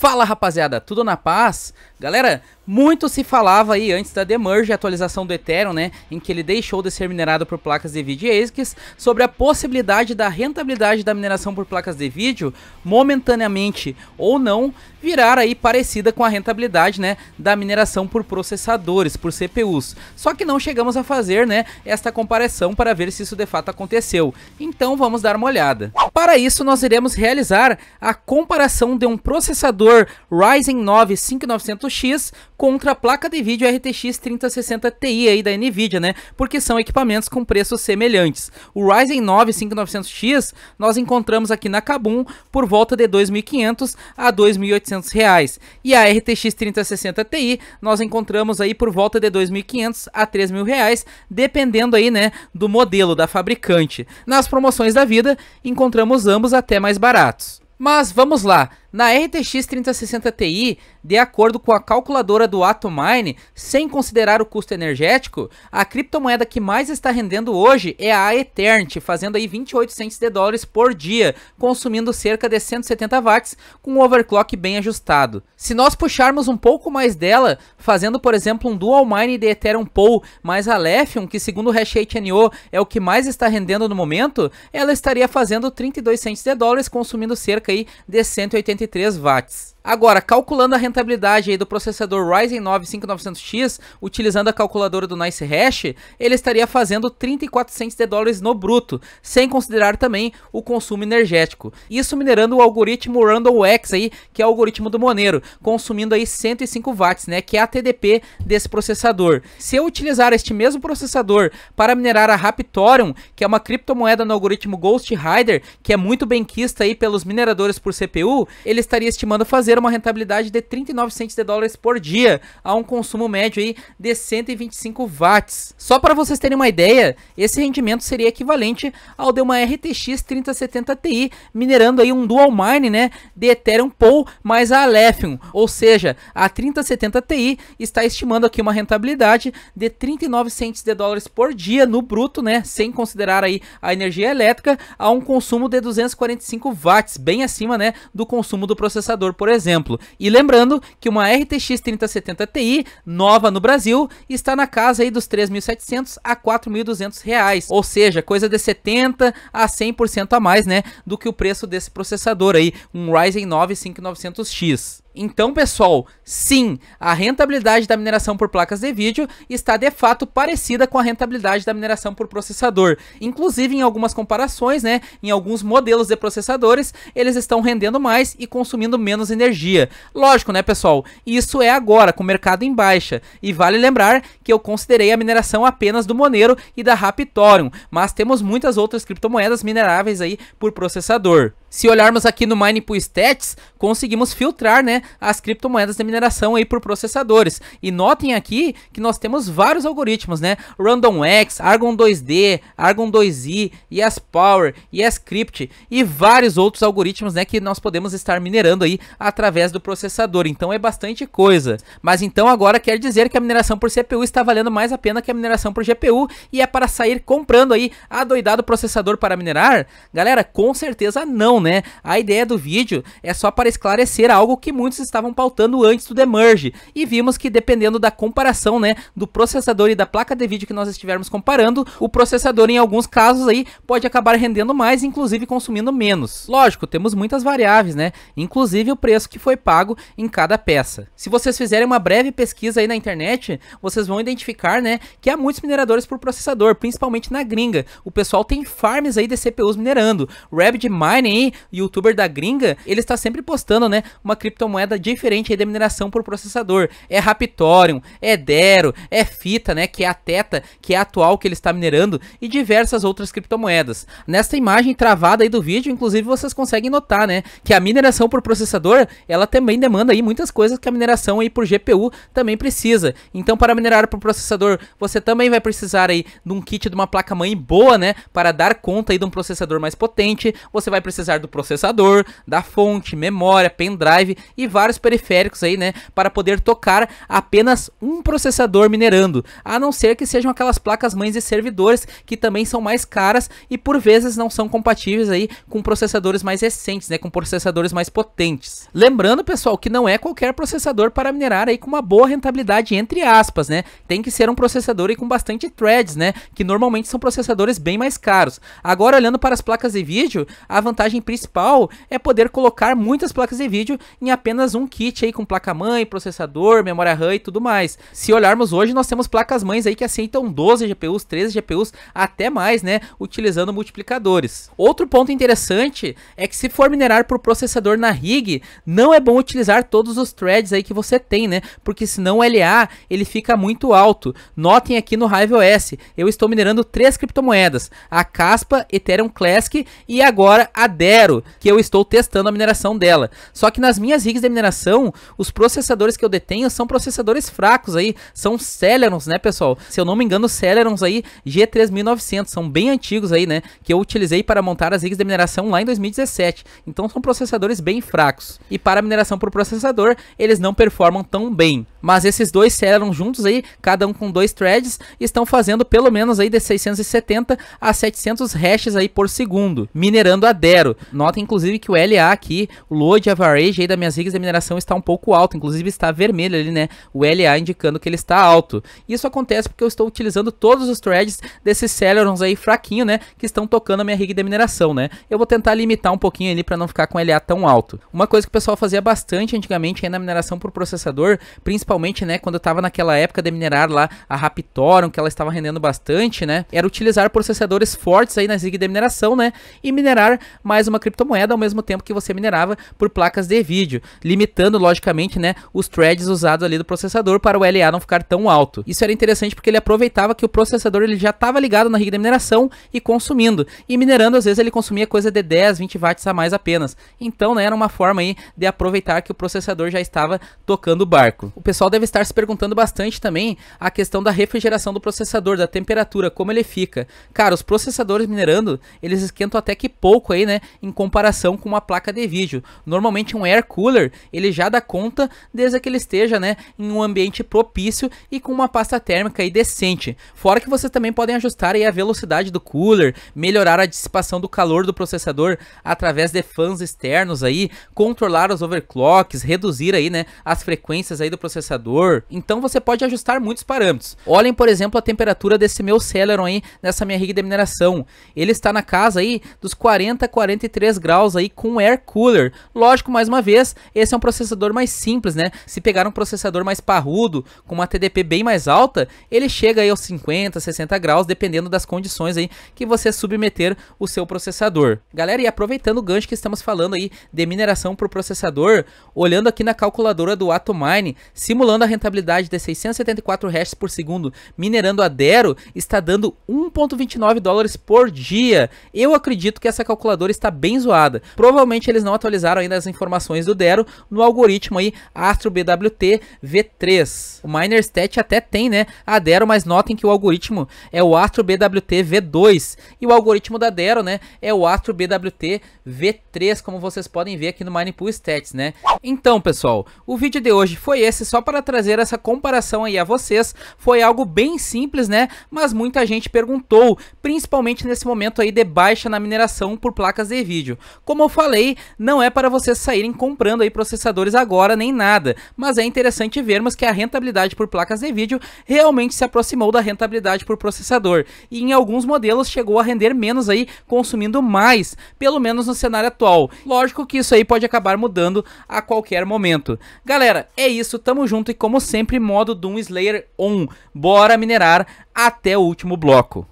Fala rapaziada, tudo na paz? Galera, muito se falava aí antes da Demerge, atualização do Ethereum, né, em que ele deixou de ser minerado por placas de vídeo e ASICs, sobre a possibilidade da rentabilidade da mineração por placas de vídeo, momentaneamente ou não, virar aí parecida com a rentabilidade, né, da mineração por processadores, por CPUs. Só que não chegamos a fazer, né, esta comparação para ver se isso de fato aconteceu. Então vamos dar uma olhada. Para isso, nós iremos realizar a comparação de um processador processador Ryzen 9 5900X contra a placa de vídeo RTX 3060 Ti aí da Nvidia, né? Porque são equipamentos com preços semelhantes. O Ryzen 9 5900X nós encontramos aqui na Kabum por volta de 2.500 a 2.800 reais. E a RTX 3060 Ti nós encontramos aí por volta de 2.500 a 3.000 reais, dependendo aí, né, do modelo da fabricante. Nas promoções da vida, encontramos ambos até mais baratos. Mas vamos lá, na RTX 3060 Ti, de acordo com a calculadora do Atomine, sem considerar o custo energético, a criptomoeda que mais está rendendo hoje é a Eternity, fazendo aí 28 cents de dólares por dia, consumindo cerca de 170 watts, com um overclock bem ajustado. Se nós puxarmos um pouco mais dela, fazendo por exemplo um dual mine de Ethereum Pool mais a Lefion, que segundo o HashHNO é o que mais está rendendo no momento, ela estaria fazendo 32 cents de dólares, consumindo cerca aí de 180 103 watts. Agora, calculando a rentabilidade do processador Ryzen 9 5900X, utilizando a calculadora do Nice Hash, ele estaria fazendo 3400 de dólares no bruto, sem considerar também o consumo energético. Isso minerando o algoritmo Random X aí, que é o algoritmo do Monero, consumindo aí 105 watts, né, que é a TDP desse processador. Se eu utilizar este mesmo processador para minerar a Raptorium, que é uma criptomoeda no algoritmo Ghost Rider, que é muito bem quista aí pelos mineradores por CPU, ele estaria estimando fazer trazer uma rentabilidade de 39 centos de dólares por dia, a um consumo médio aí de 125 watts. Só para vocês terem uma ideia, esse rendimento seria equivalente ao de uma RTX 3070 Ti, minerando aí um dual mine, né, de Ethereum Pool mais a Alephium, ou seja, a 3070 Ti está estimando aqui uma rentabilidade de 39 centos de dólares por dia no bruto, né, sem considerar aí a energia elétrica, a um consumo de 245 watts, bem acima, né, do consumo do processador, por exemplo exemplo. E lembrando que uma RTX 3070 Ti, nova no Brasil, está na casa aí dos 3.700 a 4.200 reais, ou seja, coisa de 70 a 100% a mais, né, do que o preço desse processador aí, um Ryzen 9 5900X. Então, pessoal, sim, a rentabilidade da mineração por placas de vídeo está de fato parecida com a rentabilidade da mineração por processador. Inclusive, em algumas comparações, né, em alguns modelos de processadores, eles estão rendendo mais e consumindo menos energia. Lógico, né, pessoal? Isso é agora, com o mercado em baixa. E vale lembrar que eu considerei a mineração apenas do Monero e da Raptorium, mas temos muitas outras criptomoedas mineráveis aí por processador. Se olharmos aqui no Pool Stats, conseguimos filtrar né, as criptomoedas de mineração aí por processadores. E notem aqui que nós temos vários algoritmos, né? RandomX, Argon 2D, Argon 2i, YesPower, YesCrypt e vários outros algoritmos né, que nós podemos estar minerando aí através do processador. Então é bastante coisa. Mas então agora quer dizer que a mineração por CPU está valendo mais a pena que a mineração por GPU e é para sair comprando aí doidado processador para minerar? Galera, com certeza não, né? A ideia do vídeo é só para esclarecer algo que muitos estavam pautando antes do Demerge, e vimos que dependendo da comparação, né, do processador e da placa de vídeo que nós estivermos comparando, o processador em alguns casos aí pode acabar rendendo mais, inclusive consumindo menos. Lógico, temos muitas variáveis, né? Inclusive o preço que foi pago em cada peça. Se vocês fizerem uma breve pesquisa aí na internet, vocês vão identificar, né, que há muitos mineradores por processador, principalmente na gringa. O pessoal tem farms aí de CPUs minerando. Rabbit Mining youtuber da gringa, ele está sempre postando, né, uma criptomoeda diferente aí da mineração por processador. É Raptorium, é Dero, é Fita, né, que é a Teta, que é a atual que ele está minerando e diversas outras criptomoedas. Nesta imagem travada aí do vídeo, inclusive vocês conseguem notar, né, que a mineração por processador, ela também demanda aí muitas coisas que a mineração aí por GPU também precisa. Então, para minerar por processador, você também vai precisar aí de um kit de uma placa-mãe boa, né, para dar conta aí de um processador mais potente, você vai precisar do processador, da fonte, memória, pendrive e vários periféricos aí, né, para poder tocar apenas um processador minerando, a não ser que sejam aquelas placas mães e servidores que também são mais caras e por vezes não são compatíveis aí com processadores mais recentes, né, com processadores mais potentes. Lembrando, pessoal, que não é qualquer processador para minerar aí com uma boa rentabilidade entre aspas, né? Tem que ser um processador aí com bastante threads, né, que normalmente são processadores bem mais caros. Agora olhando para as placas de vídeo, a vantagem principal é poder colocar muitas placas de vídeo em apenas um kit aí com placa-mãe, processador, memória RAM e tudo mais. Se olharmos hoje, nós temos placas-mães aí que aceitam 12 GPUs, 13 GPUs, até mais, né, utilizando multiplicadores. Outro ponto interessante é que se for minerar por processador na rig, não é bom utilizar todos os threads aí que você tem, né, porque senão o LA ele fica muito alto. Notem aqui no Hive OS, eu estou minerando três criptomoedas, a Caspa, Ethereum Classic e agora a Deb zero que eu estou testando a mineração dela. Só que nas minhas rigs de mineração, os processadores que eu detenho são processadores fracos aí, são Celerons, né, pessoal? Se eu não me engano, Celerons aí G3900, são bem antigos aí, né, que eu utilizei para montar as rigs de mineração lá em 2017. Então são processadores bem fracos. E para mineração por processador, eles não performam tão bem. Mas esses dois Celerons juntos aí, cada um com dois threads, estão fazendo pelo menos aí de 670 a 700 hashes aí por segundo, minerando a Dero. Nota, inclusive, que o LA aqui, o load average aí das minhas rigs de mineração está um pouco alto, inclusive está vermelho ali, né? O LA indicando que ele está alto. Isso acontece porque eu estou utilizando todos os threads desses Celerons aí fraquinho, né? Que estão tocando a minha rig de mineração, né? Eu vou tentar limitar um pouquinho ali para não ficar com o LA tão alto. Uma coisa que o pessoal fazia bastante antigamente aí na mineração por processador, principalmente, né? Quando eu estava naquela época de minerar lá a Raptorum, que ela estava rendendo bastante, né? Era utilizar processadores fortes aí na rig de mineração, né? E minerar mais uma criptomoeda ao mesmo tempo que você minerava por placas de vídeo, limitando logicamente, né, os threads usados ali do processador para o LA não ficar tão alto. Isso era interessante porque ele aproveitava que o processador ele já estava ligado na rig da mineração e consumindo. E minerando às vezes ele consumia coisa de 10, 20 watts a mais apenas. Então, né, era uma forma aí de aproveitar que o processador já estava tocando o barco. O pessoal deve estar se perguntando bastante também a questão da refrigeração do processador, da temperatura, como ele fica. Cara, os processadores minerando, eles esquentam até que pouco aí, né? em comparação com uma placa de vídeo. Normalmente um air cooler, ele já dá conta desde que ele esteja, né, em um ambiente propício e com uma pasta térmica aí decente. Fora que vocês também podem ajustar aí a velocidade do cooler, melhorar a dissipação do calor do processador através de fãs externos aí, controlar os overclocks, reduzir aí, né, as frequências aí do processador. Então você pode ajustar muitos parâmetros. Olhem, por exemplo, a temperatura desse meu Celeron aí nessa minha rig de mineração. Ele está na casa aí dos 40, 43 43 graus aí com air cooler. Lógico, mais uma vez, esse é um processador mais simples, né? Se pegar um processador mais parrudo, com uma TDP bem mais alta, ele chega aí aos 50, 60 graus, dependendo das condições aí que você submeter o seu processador. Galera, e aproveitando o gancho que estamos falando aí de mineração para o processador, olhando aqui na calculadora do Atomine, simulando a rentabilidade de 674 hashes por segundo, minerando a Dero, está dando 1.29 dólares por dia. Eu acredito que essa calculadora está bem zoada. Provavelmente eles não atualizaram ainda as informações do Dero no algoritmo aí Astro BWT V3. O MinerStat até tem, né, a Dero, mas notem que o algoritmo é o Astro BWT V2 e o algoritmo da Dero, né, é o Astro BWT V3, como vocês podem ver aqui no Minepool Stats, né? Então, pessoal, o vídeo de hoje foi esse só para trazer essa comparação aí a vocês. Foi algo bem simples, né? Mas muita gente perguntou, principalmente nesse momento aí de baixa na mineração por placas de vídeo. Como eu falei, não é para vocês saírem comprando aí processadores agora nem nada, mas é interessante vermos que a rentabilidade por placas de vídeo realmente se aproximou da rentabilidade por processador e em alguns modelos chegou a render menos aí, consumindo mais, pelo menos no cenário atual. Lógico que isso aí pode acabar mudando a qualquer momento. Galera, é isso, tamo junto e como sempre, modo Doom Slayer 1. Bora minerar até o último bloco.